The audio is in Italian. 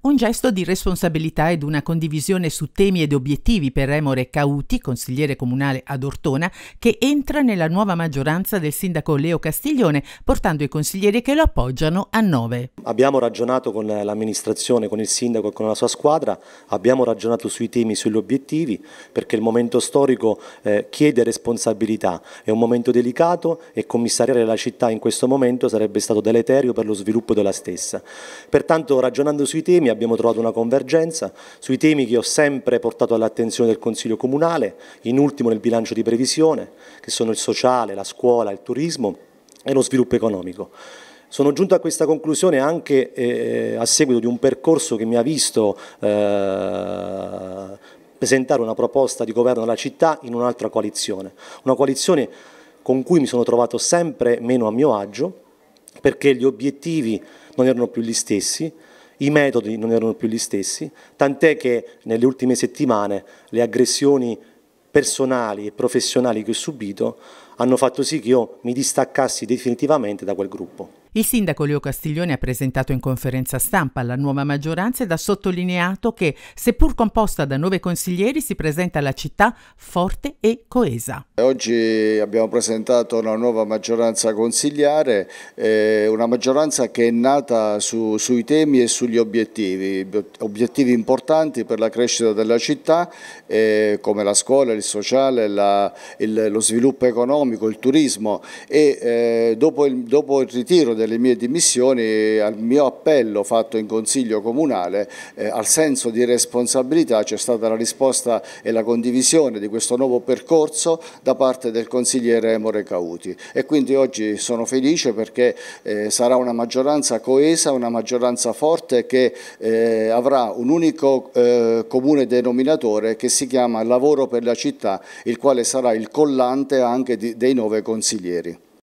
Un gesto di responsabilità ed una condivisione su temi ed obiettivi per Emore Cauti, consigliere comunale ad Ortona, che entra nella nuova maggioranza del sindaco Leo Castiglione, portando i consiglieri che lo appoggiano a nove. Abbiamo ragionato con l'amministrazione, con il sindaco e con la sua squadra, abbiamo ragionato sui temi, sugli obiettivi, perché il momento storico eh, chiede responsabilità, è un momento delicato e commissariare la città in questo momento sarebbe stato deleterio per lo sviluppo della stessa. Pertanto ragionando sui temi temi, abbiamo trovato una convergenza sui temi che ho sempre portato all'attenzione del Consiglio Comunale, in ultimo nel bilancio di previsione, che sono il sociale, la scuola, il turismo e lo sviluppo economico. Sono giunto a questa conclusione anche eh, a seguito di un percorso che mi ha visto eh, presentare una proposta di governo alla città in un'altra coalizione, una coalizione con cui mi sono trovato sempre meno a mio agio perché gli obiettivi non erano più gli stessi, i metodi non erano più gli stessi, tant'è che nelle ultime settimane le aggressioni personali e professionali che ho subito hanno fatto sì che io mi distaccassi definitivamente da quel gruppo. Il sindaco Leo Castiglione ha presentato in conferenza stampa la nuova maggioranza ed ha sottolineato che, seppur composta da nove consiglieri, si presenta la città forte e coesa. Oggi abbiamo presentato una nuova maggioranza consigliare, eh, una maggioranza che è nata su, sui temi e sugli obiettivi, obiettivi importanti per la crescita della città eh, come la scuola, il sociale, la, il, lo sviluppo economico, il turismo e eh, dopo, il, dopo il ritiro delle mie dimissioni, al mio appello fatto in Consiglio Comunale, eh, al senso di responsabilità c'è stata la risposta e la condivisione di questo nuovo percorso da parte del consigliere More Cauti e quindi oggi sono felice perché eh, sarà una maggioranza coesa, una maggioranza forte che eh, avrà un unico eh, comune denominatore che si chiama Lavoro per la città, il quale sarà il collante anche di, dei nove consiglieri.